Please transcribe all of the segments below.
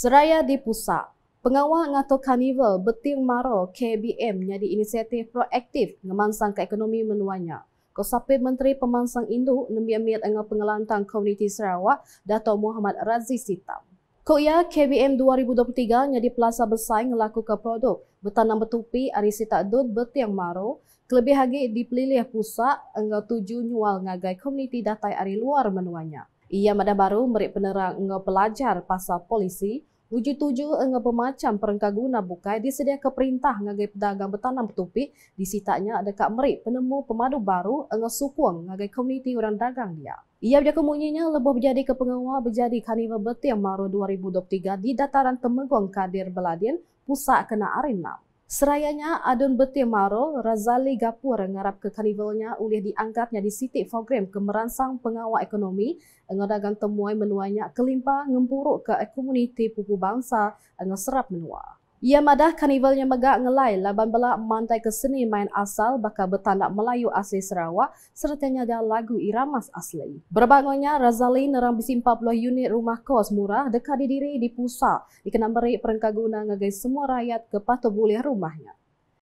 Seraya di pusat, pengawal ngatur karnival Beting Maro KBM menjadi inisiatif proaktif memansang ke ekonomi menuanya. Kosapi Menteri Pemansang Indu Nabi amiat dengan pengelantang komuniti Sarawak Dato' Muhammad Razis Sitam. Koya KBM 2023 menjadi pelasa besar melakukan produk betanam betupi Ari Sita Dun Betiang Maro kelebih lagi dipelilih pusat dengan tujuh nyual ngagai komuniti datai Ari luar menuanya. Ia mada baru merik penerang dengan pelajar pasal polisi Uji tuju dengan pemacam perengkah guna bukai disedia perintah ngagai pedagang bertanam petupi Disitaknya dekat merik penemu pemadu baru dengan sukuang ngagai komuniti orang dagang dia. Ia berjaga munyinya lebih menjadi kepengawa berjadi karnival beti yang maru 2023 di dataran Temenggong Kadir Beladien, Pusat Kena Arin Serayanya Adun Betir Maro, Razali Gapur ngarap ke karnivalnya oleh diangkatnya di Siti Fogrem ke merangsang pengawal ekonomi. Ngadagan temuai menuanya kelimpah ngempuruk ke komuniti pupu bangsa ngeserap menuai. Ia madah karnivalnya megak ngelai laban belak mantai keseni main asal bakal bertandak Melayu asli Sarawak serta nyada lagu iramas asli. Berbangunnya, Razali nerang bisi 40 unit rumah kos murah dekat di diri di pusat dikenal beri perengkaguna ngegai semua rakyat kepatuh boleh rumahnya.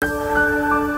Musik